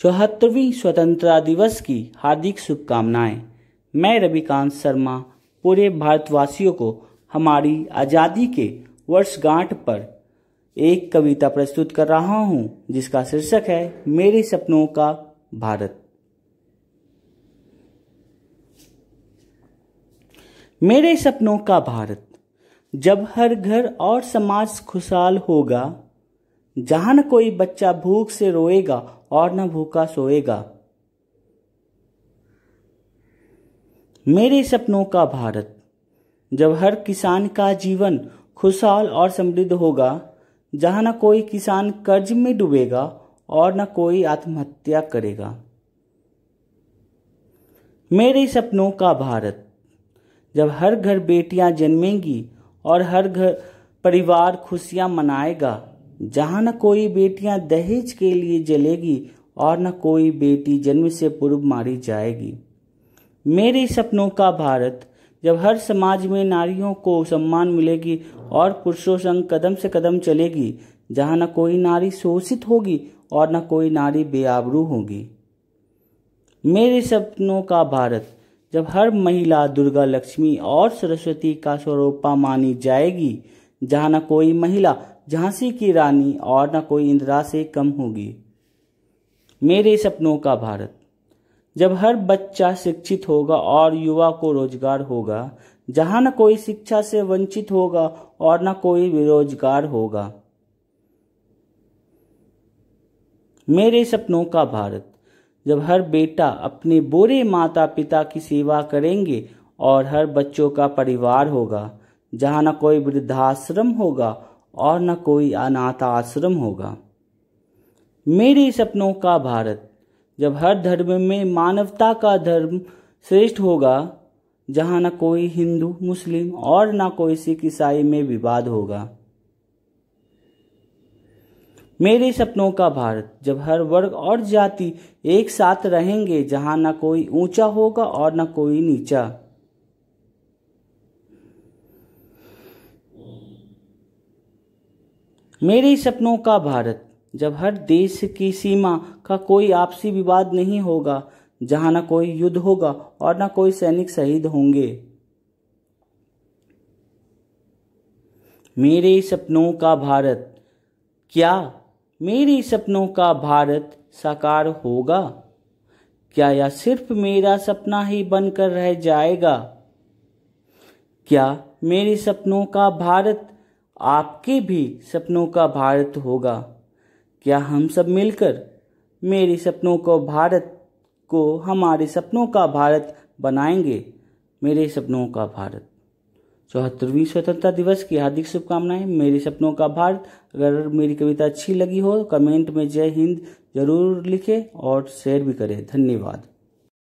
चौहत्तरवीं स्वतंत्रता दिवस की हार्दिक शुभकामनाएं मैं रविकांत शर्मा पूरे भारतवासियों को हमारी आज़ादी के वर्षगांठ पर एक कविता प्रस्तुत कर रहा हूं जिसका शीर्षक है मेरे सपनों का भारत मेरे सपनों का भारत जब हर घर और समाज खुशहाल होगा जहां न कोई बच्चा भूख से रोएगा और न भूखा सोएगा मेरे सपनों का भारत जब हर किसान का जीवन खुशहाल और समृद्ध होगा जहां न कोई किसान कर्ज में डूबेगा और न कोई आत्महत्या करेगा मेरे सपनों का भारत जब हर घर बेटियां जन्मेंगी और हर घर परिवार खुशियां मनाएगा जहां न कोई बेटियां दहेज के लिए जलेगी और न कोई बेटी जन्म से पूर्व मारी जाएगी मेरे सपनों का भारत जब हर समाज में नारियों को सम्मान मिलेगी और पुरुषों संग कदम से कदम चलेगी जहां न कोई नारी शोषित होगी और न कोई नारी बेआबरू होगी मेरे सपनों का भारत जब हर महिला दुर्गा लक्ष्मी और सरस्वती का स्वरूपा मानी जाएगी जहां न कोई महिला झांसी की रानी और न कोई इंदिरा से कम होगी मेरे सपनों का भारत जब हर बच्चा शिक्षित होगा और युवा को रोजगार होगा जहां न कोई शिक्षा से वंचित होगा और न कोई बेरोजगार होगा मेरे सपनों का भारत जब हर बेटा अपने बुरे माता पिता की सेवा करेंगे और हर बच्चों का परिवार होगा जहां न कोई वृद्धाश्रम होगा और न कोई अनाथ आश्रम होगा मेरे सपनों का भारत जब हर धर्म में मानवता का धर्म श्रेष्ठ होगा जहाँ न कोई हिंदू मुस्लिम और न कोई सिख ईसाई में विवाद होगा मेरे सपनों का भारत जब हर वर्ग और जाति एक साथ रहेंगे जहाँ न कोई ऊंचा होगा और न कोई नीचा मेरे सपनों का भारत जब हर देश की सीमा का कोई आपसी विवाद नहीं होगा जहां ना कोई युद्ध होगा और ना कोई सैनिक शहीद होंगे मेरे सपनों का भारत क्या मेरे सपनों का भारत साकार होगा क्या यह सिर्फ मेरा सपना ही बनकर रह जाएगा क्या मेरे सपनों का भारत आपके भी सपनों का भारत होगा क्या हम सब मिलकर मेरे सपनों को भारत को हमारे सपनों का भारत बनाएंगे मेरे सपनों का भारत चौहत्तरवीं स्वतंत्रता दिवस की हार्दिक शुभकामनाएं मेरे सपनों का भारत अगर मेरी कविता अच्छी लगी हो कमेंट में जय हिंद जरूर लिखें और शेयर भी करें धन्यवाद